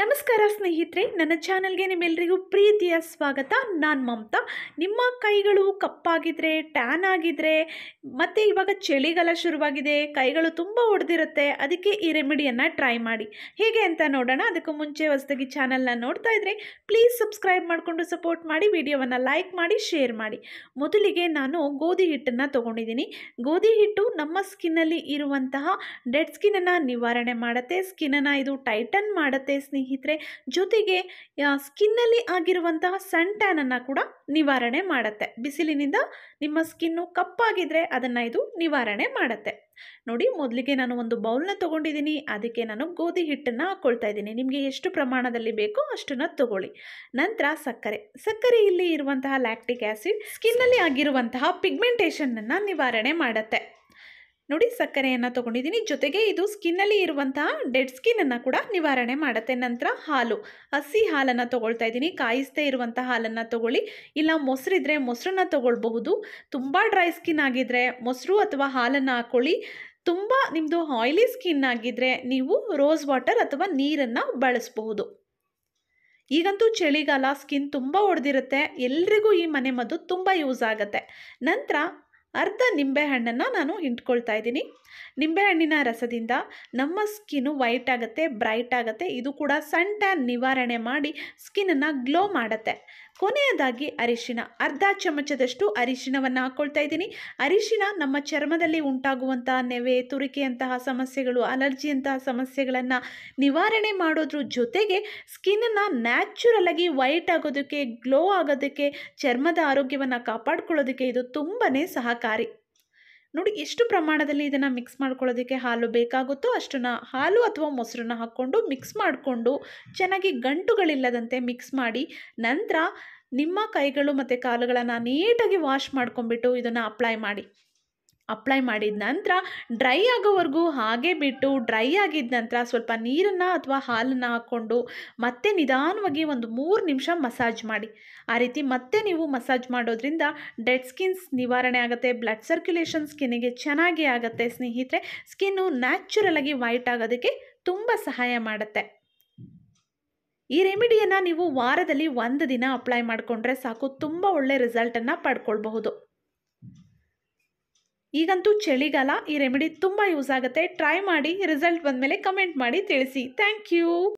ನಮಸ್ಕಾರ ಸ್ನೇಹಿತರೆ ನನ್ನ ಚಾನಲ್ಗೆ ನಿಮ್ಮೆಲ್ಲರಿಗೂ ಪ್ರೀತಿಯ ಸ್ವಾಗತ ನಾನು ಮಮತಾ ನಿಮ್ಮ ಕೈಗಳು ಕಪ್ಪಾಗಿದ್ರೆ ಟ್ಯಾನ್ ಆಗಿದ್ರೆ ಮತ್ತು ಇವಾಗ ಚಳಿಗಾಲ ಶುರುವಾಗಿದೆ ಕೈಗಳು ತುಂಬ ಒಡೆದಿರುತ್ತೆ ಅದಕ್ಕೆ ಈ ರೆಮಿಡಿಯನ್ನು ಟ್ರೈ ಮಾಡಿ ಹೇಗೆ ಅಂತ ನೋಡೋಣ ಅದಕ್ಕೂ ಮುಂಚೆ ಹೊಸದಾಗಿ ಚಾನಲ್ನ ನೋಡ್ತಾ ಇದ್ರೆ ಪ್ಲೀಸ್ ಸಬ್ಸ್ಕ್ರೈಬ್ ಮಾಡಿಕೊಂಡು ಸಪೋರ್ಟ್ ಮಾಡಿ ವಿಡಿಯೋವನ್ನು ಲೈಕ್ ಮಾಡಿ ಶೇರ್ ಮಾಡಿ ಮೊದಲಿಗೆ ನಾನು ಗೋಧಿ ಹಿಟ್ಟನ್ನು ತೊಗೊಂಡಿದ್ದೀನಿ ಗೋಧಿ ಹಿಟ್ಟು ನಮ್ಮ ಸ್ಕಿನ್ನಲ್ಲಿ ಇರುವಂತಹ ಡೆಡ್ ಸ್ಕಿನ್ನನ್ನು ನಿವಾರಣೆ ಮಾಡುತ್ತೆ ಸ್ಕಿನ್ನನ್ನು ಇದು ಟೈಟನ್ ಮಾಡುತ್ತೆ ಸ್ನೇಹಿತರೆ ಸ್ನೇಹಿತರೆ ಜೊತೆಗೆ ಸ್ಕಿನ್ನಲ್ಲಿ ಆಗಿರುವಂತಹ ಸನ್ ಟ್ಯಾನನ್ನು ಕೂಡ ನಿವಾರಣೆ ಮಾಡುತ್ತೆ ಬಿಸಿಲಿನಿಂದ ನಿಮ್ಮ ಸ್ಕಿನ್ನು ಕಪ್ಪಾಗಿದ್ರೆ ಅದನ್ನು ಇದು ನಿವಾರಣೆ ಮಾಡುತ್ತೆ ನೋಡಿ ಮೊದಲಿಗೆ ನಾನು ಒಂದು ಬೌಲ್ನ ತೊಗೊಂಡಿದ್ದೀನಿ ಅದಕ್ಕೆ ನಾನು ಗೋಧಿ ಹಿಟ್ಟನ್ನು ಹಾಕ್ಕೊಳ್ತಾ ಇದ್ದೀನಿ ನಿಮಗೆ ಎಷ್ಟು ಪ್ರಮಾಣದಲ್ಲಿ ಬೇಕೋ ಅಷ್ಟನ್ನ ತಗೊಳ್ಳಿ ನಂತರ ಸಕ್ಕರೆ ಸಕ್ಕರೆ ಇಲ್ಲಿ ಇರುವಂತಹ ಲ್ಯಾಕ್ಟಿಕ್ ಆ್ಯಸಿಡ್ ಸ್ಕಿನ್ನಲ್ಲಿ ಆಗಿರುವಂತಹ ಪಿಗ್ಮೆಂಟೇಷನನ್ನು ನಿವಾರಣೆ ಮಾಡುತ್ತೆ ನೋಡಿ ಸಕ್ಕರೆಯನ್ನು ತೊಗೊಂಡಿದ್ದೀನಿ ಜೊತೆಗೆ ಇದು ಸ್ಕಿನ್ನಲ್ಲಿ ಇರುವಂತಹ ಡೆಡ್ ಸ್ಕಿನ್ನನ್ನು ಕೂಡ ನಿವಾರಣೆ ಮಾಡುತ್ತೆ ನಂತರ ಹಾಲು ಹಸಿ ಹಾಲನ್ನು ತೊಗೊಳ್ತಾ ಇದ್ದೀನಿ ಕಾಯಿಸ್ತೇ ಇರುವಂಥ ಹಾಲನ್ನು ತೊಗೊಳ್ಳಿ ಇಲ್ಲ ಮೊಸರಿದ್ರೆ ಮೊಸರನ್ನು ತೊಗೊಳ್ಬಹುದು ತುಂಬ ಡ್ರೈ ಸ್ಕಿನ್ ಆಗಿದ್ದರೆ ಮೊಸರು ಅಥವಾ ಹಾಲನ್ನು ಹಾಕ್ಕೊಳ್ಳಿ ತುಂಬ ನಿಮ್ಮದು ಆಯಿಲಿ ಸ್ಕಿನ್ ಆಗಿದ್ದರೆ ನೀವು ರೋಸ್ ವಾಟರ್ ಅಥವಾ ನೀರನ್ನು ಬಳಸಬಹುದು ಈಗಂತೂ ಚಳಿಗಾಲ ಸ್ಕಿನ್ ತುಂಬ ಒಡೆದಿರುತ್ತೆ ಎಲ್ರಿಗೂ ಈ ಮನೆಮದ್ದು ತುಂಬ ಯೂಸ್ ಆಗುತ್ತೆ ನಂತರ ಅರ್ಧ ನಿಂಬೆಹಣ್ಣನ್ನು ನಾನು ಹಿಂಟ್ಕೊಳ್ತಾ ಇದ್ದೀನಿ ನಿಂಬೆಹಣ್ಣಿನ ರಸದಿಂದ ನಮ್ಮ ಸ್ಕಿನ್ನು ವೈಟ್ ಆಗುತ್ತೆ ಬ್ರೈಟ್ ಆಗುತ್ತೆ ಇದು ಕೂಡ ಸನ್ ಟ್ಯಾನ್ ನಿವಾರಣೆ ಮಾಡಿ ಸ್ಕಿನ್ನನ್ನು ಗ್ಲೋ ಮಾಡುತ್ತೆ ಕೊನೆಯದಾಗಿ ಅರಿಶಿನ ಅರ್ಧ ಚಮಚದಷ್ಟು ಅರಿಶಿನವನ್ನು ಹಾಕ್ಕೊಳ್ತಾ ಇದ್ದೀನಿ ಅರಿಶಿನ ನಮ್ಮ ಚರ್ಮದಲ್ಲಿ ಉಂಟಾಗುವಂತಹ ನೆವೆ ತುರಿಕೆಯಂತಹ ಸಮಸ್ಯೆಗಳು ಅಲರ್ಜಿಯಂತಹ ಸಮಸ್ಯೆಗಳನ್ನು ನಿವಾರಣೆ ಮಾಡೋದ್ರ ಜೊತೆಗೆ ಸ್ಕಿನ್ನನ್ನು ನ್ಯಾಚುರಲ್ ಆಗಿ ವೈಟ್ ಆಗೋದಕ್ಕೆ ಗ್ಲೋ ಆಗೋದಕ್ಕೆ ಚರ್ಮದ ಆರೋಗ್ಯವನ್ನು ಕಾಪಾಡ್ಕೊಳ್ಳೋದಕ್ಕೆ ಇದು ತುಂಬಾ ಸಹಕಾರಿ ತರಕಾರಿ ನೋಡಿ ಎಷ್ಟು ಪ್ರಮಾಣದಲ್ಲಿ ಇದನ್ನು ಮಿಕ್ಸ್ ಮಾಡ್ಕೊಳ್ಳೋದಕ್ಕೆ ಹಾಲು ಬೇಕಾಗುತ್ತೋ ಅಷ್ಟನ್ನು ಹಾಲು ಅಥವಾ ಮೊಸರನ್ನ ಹಾಕ್ಕೊಂಡು ಮಿಕ್ಸ್ ಮಾಡಿಕೊಂಡು ಚೆನ್ನಾಗಿ ಗಂಟುಗಳಿಲ್ಲದಂತೆ ಮಿಕ್ಸ್ ಮಾಡಿ ನಂತರ ನಿಮ್ಮ ಕೈಗಳು ಮತ್ತು ಕಾಲುಗಳನ್ನು ನೀಟಾಗಿ ವಾಶ್ ಮಾಡ್ಕೊಂಡ್ಬಿಟ್ಟು ಇದನ್ನು ಅಪ್ಲೈ ಮಾಡಿ ಅಪ್ಲೈ ಮಾಡಿದ ನಂತರ ಡ್ರೈ ಆಗೋವರೆಗೂ ಹಾಗೆ ಬಿಟ್ಟು ಡ್ರೈ ಆಗಿದ ನಂತರ ಸ್ವಲ್ಪ ನೀರನ್ನು ಅಥವಾ ಹಾಲನ್ನು ಹಾಕ್ಕೊಂಡು ಮತ್ತೆ ನಿಧಾನವಾಗಿ ಒಂದು ಮೂರು ನಿಮಿಷ ಮಸಾಜ್ ಮಾಡಿ ಆ ರೀತಿ ಮತ್ತೆ ನೀವು ಮಸಾಜ್ ಮಾಡೋದ್ರಿಂದ ಡೆಡ್ ಸ್ಕಿನ್ಸ್ ನಿವಾರಣೆ ಆಗುತ್ತೆ ಬ್ಲಡ್ ಸರ್ಕ್ಯುಲೇಷನ್ ಸ್ಕಿನ್ನಿಗೆ ಚೆನ್ನಾಗಿ ಆಗುತ್ತೆ ಸ್ನೇಹಿತರೆ ಸ್ಕಿನ್ನು ನ್ಯಾಚುರಲಾಗಿ ವೈಟ್ ಆಗೋದಕ್ಕೆ ತುಂಬ ಸಹಾಯ ಮಾಡುತ್ತೆ ಈ ರೆಮಿಡಿಯನ್ನು ನೀವು ವಾರದಲ್ಲಿ ಒಂದು ದಿನ ಅಪ್ಲೈ ಮಾಡಿಕೊಂಡ್ರೆ ಸಾಕು ತುಂಬ ಒಳ್ಳೆ ರಿಸಲ್ಟನ್ನು ಪಡ್ಕೊಳ್ಬಹುದು ಈಗಂತೂ ಚಳಿಗಾಲ ಈ ರೆಮಿಡಿ ತುಂಬ ಯೂಸ್ ಆಗುತ್ತೆ ಟ್ರೈ ಮಾಡಿ ರಿಸಲ್ಟ್ ಬಂದಮೇಲೆ ಕಮೆಂಟ್ ಮಾಡಿ ತಿಳಿಸಿ ಥ್ಯಾಂಕ್ ಯು